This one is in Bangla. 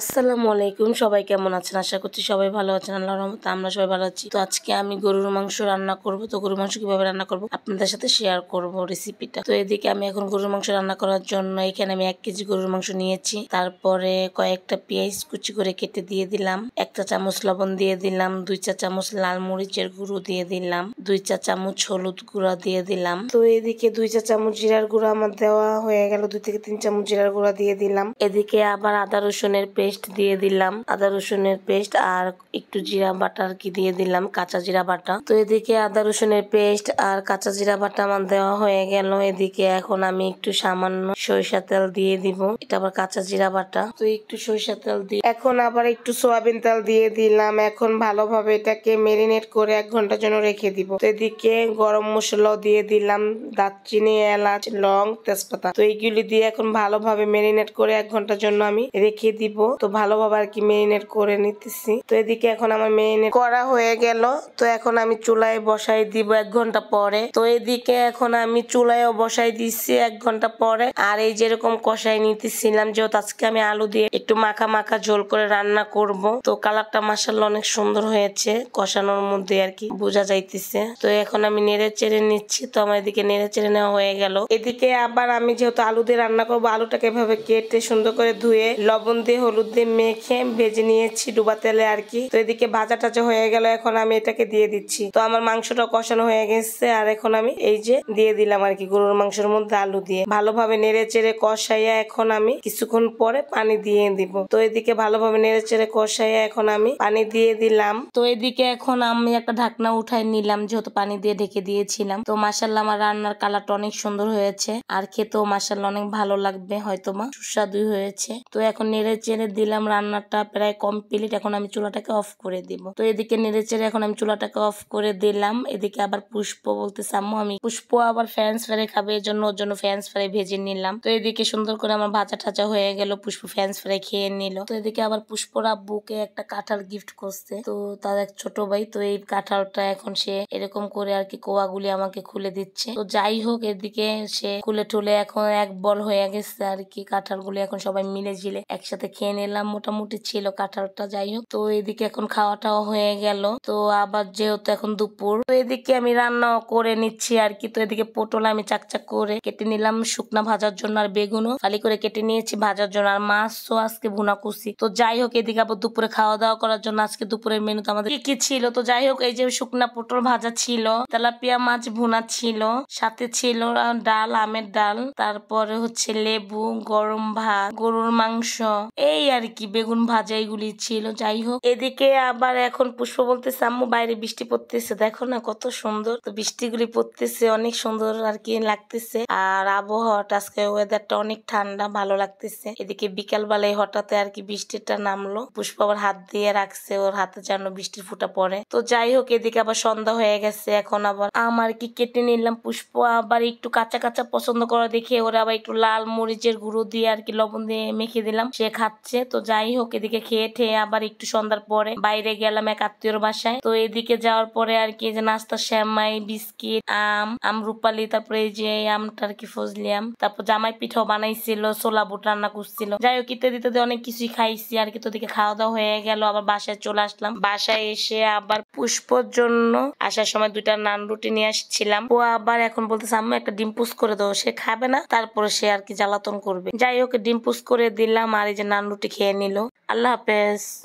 আসসালামু আলাইকুম সবাই কেমন আছেন আশা করছি সবাই ভালো আছেন আল্লাহ রহমতে আমরা সবাই ভালো আছি তো আজকে আমি গরুর মাংস রান্না করব তো গরুর মাংস কিভাবে রান্না করব আপনাদের সাথে শেয়ার করব রেসিপিটা তো এদিকে আমি এখন গরুর মাংস রান্না করার জন্য এখানে আমি এক কেজি গরুর মাংস নিয়েছি তারপরে কয়েকটা পেঁয়াজ কুচি করে কেটে দিয়ে দিলাম একটা চামচ লবণ দিয়ে দিলাম দুই চা চামচ লাল মরিচের গুঁড়ো দিয়ে দিলাম দুই চা চামচ হলুদ গুঁড়া দিয়ে দিলাম তো এদিকে দুই চা চামচ জিরার গুঁড়া আমার দেওয়া হয়ে গেল দুই থেকে তিন চামচ জিরার গুঁড়া দিয়ে দিলাম এদিকে আবার আদা রসুনের পেস্ট পেস্ট দিয়ে দিলাম আদা রসুনের পেস্ট আর একটু জিরা বাটা আর কি দিয়ে দিলাম কাঁচা জিরা বাটা তো এদিকে আদা রসুনের পেস্ট আর কাঁচা জিরা বাটা আমার দেওয়া হয়ে গেল এদিকে এখন আমি একটু সামান্য সরিষা তেল দিয়ে দিব এটা আবার কাঁচা জিরা বাটা তো একটু সরিষা তেল দিয়ে এখন আবার একটু সোয়াবিন তেল দিয়ে দিলাম এখন ভালোভাবে এটাকে মেরিনেট করে এক ঘন্টার জন্য রেখে দিব তো এদিকে গরম মশলাও দিয়ে দিলাম দারচিনি এলাচ লং তেজপাতা তো এইগুলি দিয়ে এখন ভালোভাবে মেরিনেট করে এক ঘন্টার জন্য আমি রেখে দিব তো ভালোভাবে আর কি মেরিনেট করে নিতেছি তো এদিকে এখন আমার মেরিনেট করা হয়ে গেল তো এখন আমি চুলায় বসাই দিব এক ঘন্টা পরে তো এদিকে এখন আমি চুলায়ও বসাই দিচ্ছি এক ঘন্টা পরে আর এই যেরকম কষাই নিতেছিলাম যেহেতু আজকে আমি আলু দিয়ে একটু মাখা মাখা ঝোল করে রান্না করব তো কালারটা মাসাল অনেক সুন্দর হয়েছে কষানোর মধ্যে আর কি বোঝা যাইতেছে তো এখন আমি নেড়ে চেড়ে নিচ্ছি তো আমার এদিকে নেড়ে চেড়ে নেওয়া হয়ে গেল এদিকে আবার আমি যেহেতু আলু দিয়ে রান্না করবো আলুটাকে এভাবে কেটে সুন্দর করে ধুয়ে লবণ দিয়ে হলুদ দিয়ে মেখে ভেজে নিয়েছি ডুবা তেলে আর কি তো এদিকে ভাজা টাজা হয়ে গেল এখন আমি এটাকে দিয়ে দিচ্ছি তো আমার মাংসটা কষানো হয়ে গেছে আর এখন আমি এই যে দিয়ে দিলাম আর কি গরুর মাংসের মধ্যে আলু দিয়ে ভালোভাবে নেড়ে চেড়ে কষাইয়া এখন আমি কিছুক্ষণ পরে পানি দিয়ে দিব তো এদিকে ভালোভাবে নেড়ে চেড়ে কষাইয়া এখন আমি পানি দিয়ে দিলাম তো এদিকে এখন আমি একটা ঢাকনা উঠাই নিলাম যেহেতু পানি দিয়ে ঢেকে দিয়েছিলাম তো মাসাল্লাহ আমার রান্নার কালারটা অনেক সুন্দর হয়েছে আর খেতেও মাসাল্লাহ অনেক ভালো লাগবে হয়তো মা সুস্বাদু হয়েছে তো এখন নেড়ে চেড়ে দিলাম রান্নাটা প্রায় কমপ্লিট এখন আমি চুলাটাকে অফ করে দিব তো এদিকে নেড়েচেড়ে এখন আমি চুলাটাকে অফ করে দিলাম এদিকে আবার পুষ্প বলতে আম্মু আমি পুষ্প আবার ফ্যান্স ফ্রাই খাবে এর জন্য ওর জন্য ফ্যান্স ফ্রাই ভেজে নিলাম তো এদিকে সুন্দর করে আমার ভাজা টাচা হয়ে গেল পুষ্প ফ্যান্স ফ্রাই খেয়ে নিল তো এদিকে আবার পুষ্পরা বুকে একটা কাঁঠাল গিফট করছে তো তার এক ছোট ভাই তো এই কাঁঠালটা এখন সে এরকম করে আর কি কোয়াগুলি আমাকে খুলে দিচ্ছে তো যাই হোক এদিকে সে খুলে টুলে এখন এক বল হয়ে গেছে আর কি কাঁঠালগুলি এখন সবাই মিলে ঝিলে একসাথে খেয়ে নিলাম মোটামুটি ছিল কাঁঠালটা যাই হোক তো এদিকে এখন খাওয়াটাও হয়ে গেল তো আবার যেহেতু এখন দুপুর তো এদিকে আমি রান্নাও করে নিচ্ছি আর কি তো এদিকে পটল আমি চাকচাক করে কেটে নিলাম শুকনা ভাজার জন্য আর বেগুনও খালি করে কেটে নিয়েছি ভাজার জন্য আর মাছও আজকে ভুনা কুসি তো যাই হোক এদিকে আবার দুপুরে খাওয়া দাওয়া করার জন্য আজকে দুপুরের মেনুতে আমাদের কি কি ছিল তো যাই হোক এই যে শুকনা পটল ভাজা ছিল তেলাপিয়া মাছ ভুনা ছিল সাথে ছিল ডাল আমের ডাল তারপরে হচ্ছে লেবু গরম ভাত গরুর মাংস এই আর কি বেগুন ভাজা এগুলি ছিল যাই হোক এদিকে আবার এখন পুষ্প বলতে সাম্মু বাইরে বৃষ্টি পড়তেছে দেখো না কত সুন্দর তো বৃষ্টিগুলি পড়তেছে অনেক সুন্দর আর কি লাগতেছে আর আবহাওয়াটা আজকে ওয়েদারটা অনেক ঠান্ডা ভালো লাগতেছে এদিকে বিকাল বেলায় হঠাৎ আর কি বৃষ্টিটা নামলো পুষ্প আবার হাত দিয়ে রাখছে ওর হাতে যেন বৃষ্টির ফুটা পড়ে তো যাই হোক এদিকে আবার সন্ধ্যা হয়ে গেছে এখন আবার আমার আর কি কেটে নিলাম পুষ্প আবার একটু কাঁচা কাঁচা পছন্দ করা দেখে ওরা আবার একটু লাল মরিচের গুঁড়ো দিয়ে আর কি লবণ দিয়ে মেখে দিলাম সে খাচ্ছে আছে তো যাই হোক এদিকে খেয়ে ঠেয়ে আবার একটু সন্ধ্যার পরে বাইরে গেলাম এক আত্মীয়র বাসায় তো এদিকে যাওয়ার পরে আর কি যে নাস্তা শ্যামাই বিস্কিট আম আম রূপালি তারপরে এই যে আমটা আর কি ফজলি আম তারপর জামাই পিঠাও বানাইছিল ছোলা বুট রান্না করছিল যাই হোক ইত্যাদি ইত্যাদি অনেক কিছুই খাইছি আর কি তো দিকে খাওয়া দাওয়া হয়ে গেল আবার বাসায় চলে আসলাম বাসায় এসে আবার পুষ্পর জন্য আসার সময় দুইটা নান রুটি নিয়ে আসছিলাম ও আবার এখন বলতেছে আম্মু একটা ডিম পুস করে দেবো সে খাবে না তারপরে সে আর কি জ্বালাতন করবে যাই হোক ডিম পুস করে দিলাম আর এই যে নান রুটি খেয়ে নিল আল্লাহ হাফেজ